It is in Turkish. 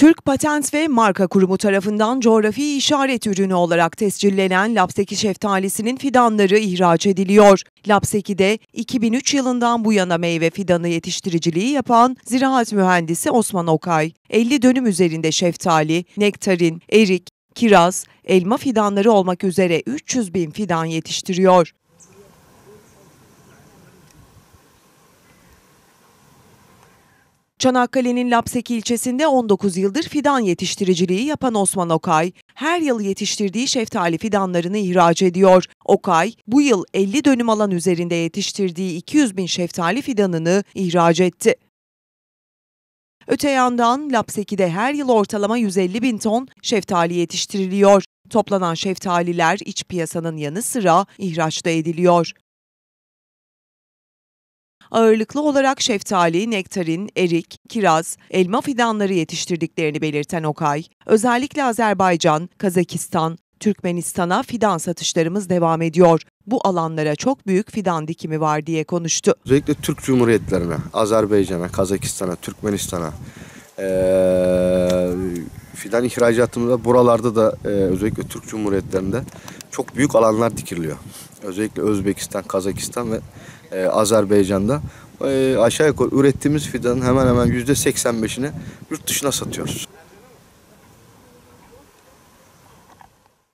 Türk Patent ve Marka Kurumu tarafından coğrafi işaret ürünü olarak tescillenen Lapseki şeftalisinin fidanları ihraç ediliyor. Lapseki'de 2003 yılından bu yana meyve fidanı yetiştiriciliği yapan ziraat mühendisi Osman Okay, 50 dönüm üzerinde şeftali, nektarin, erik, kiraz, elma fidanları olmak üzere 300 bin fidan yetiştiriyor. Çanakkale'nin Lapseki ilçesinde 19 yıldır fidan yetiştiriciliği yapan Osman Okay, her yıl yetiştirdiği şeftali fidanlarını ihraç ediyor. Okay, bu yıl 50 dönüm alan üzerinde yetiştirdiği 200 bin şeftali fidanını ihraç etti. Öte yandan Lapseki'de her yıl ortalama 150 bin ton şeftali yetiştiriliyor. Toplanan şeftaliler iç piyasanın yanı sıra ihraçta ediliyor ağırlıklı olarak şeftali, nektarin, erik, kiraz, elma fidanları yetiştirdiklerini belirten Okay, özellikle Azerbaycan, Kazakistan, Türkmenistan'a fidan satışlarımız devam ediyor. Bu alanlara çok büyük fidan dikimi var diye konuştu. Özellikle Türk Cumhuriyetlerine, Azerbaycan'a, Kazakistan'a, Türkmenistan'a, ee, fidan ihracatımızda buralarda da e, özellikle Türk Cumhuriyetlerinde çok büyük alanlar dikiliyor. Özellikle Özbekistan, Kazakistan ve e, Azerbaycan'da e, aşağı yukarı ürettiğimiz fidanın hemen hemen %85'ini yurt dışına satıyoruz.